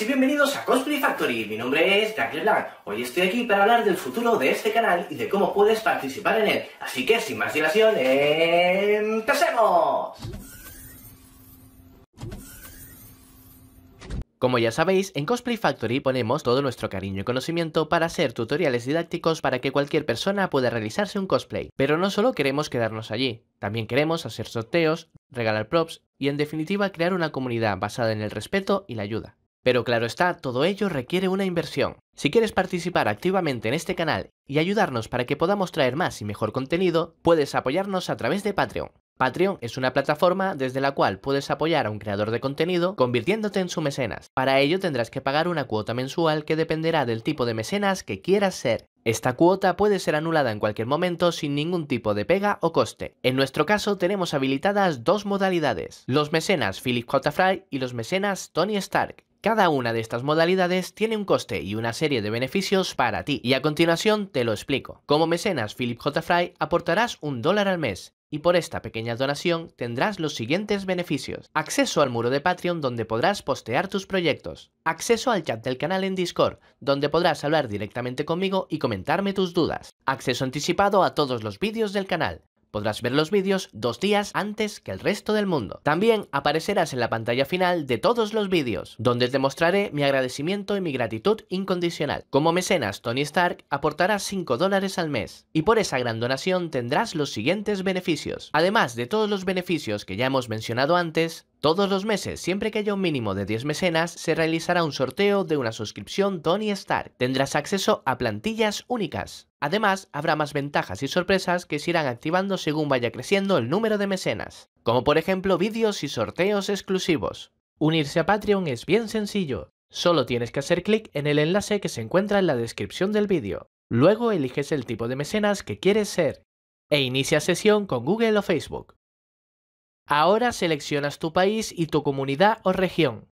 y bienvenidos a Cosplay Factory. Mi nombre es Jacques Leblanc. Hoy estoy aquí para hablar del futuro de este canal y de cómo puedes participar en él. Así que, sin más dilación, ¡empecemos! Como ya sabéis, en Cosplay Factory ponemos todo nuestro cariño y conocimiento para hacer tutoriales didácticos para que cualquier persona pueda realizarse un cosplay. Pero no solo queremos quedarnos allí, también queremos hacer sorteos, regalar props y en definitiva crear una comunidad basada en el respeto y la ayuda. Pero claro está, todo ello requiere una inversión. Si quieres participar activamente en este canal y ayudarnos para que podamos traer más y mejor contenido, puedes apoyarnos a través de Patreon. Patreon es una plataforma desde la cual puedes apoyar a un creador de contenido convirtiéndote en su mecenas. Para ello tendrás que pagar una cuota mensual que dependerá del tipo de mecenas que quieras ser. Esta cuota puede ser anulada en cualquier momento sin ningún tipo de pega o coste. En nuestro caso tenemos habilitadas dos modalidades, los mecenas Philip J. Fry y los mecenas Tony Stark. Cada una de estas modalidades tiene un coste y una serie de beneficios para ti, y a continuación te lo explico. Como mecenas Philip J. Fry aportarás un dólar al mes, y por esta pequeña donación tendrás los siguientes beneficios. Acceso al muro de Patreon donde podrás postear tus proyectos. Acceso al chat del canal en Discord, donde podrás hablar directamente conmigo y comentarme tus dudas. Acceso anticipado a todos los vídeos del canal. Podrás ver los vídeos dos días antes que el resto del mundo. También aparecerás en la pantalla final de todos los vídeos, donde te mostraré mi agradecimiento y mi gratitud incondicional. Como mecenas, Tony Stark aportará 5 dólares al mes, y por esa gran donación tendrás los siguientes beneficios. Además de todos los beneficios que ya hemos mencionado antes, todos los meses, siempre que haya un mínimo de 10 mecenas, se realizará un sorteo de una suscripción Tony Star. Tendrás acceso a plantillas únicas. Además, habrá más ventajas y sorpresas que se irán activando según vaya creciendo el número de mecenas, como por ejemplo vídeos y sorteos exclusivos. Unirse a Patreon es bien sencillo. Solo tienes que hacer clic en el enlace que se encuentra en la descripción del vídeo. Luego eliges el tipo de mecenas que quieres ser e inicia sesión con Google o Facebook. Ahora seleccionas tu país y tu comunidad o región.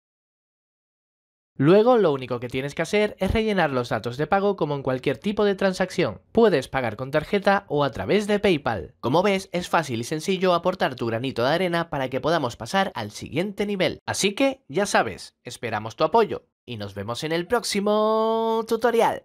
Luego lo único que tienes que hacer es rellenar los datos de pago como en cualquier tipo de transacción. Puedes pagar con tarjeta o a través de PayPal. Como ves, es fácil y sencillo aportar tu granito de arena para que podamos pasar al siguiente nivel. Así que, ya sabes, esperamos tu apoyo y nos vemos en el próximo tutorial.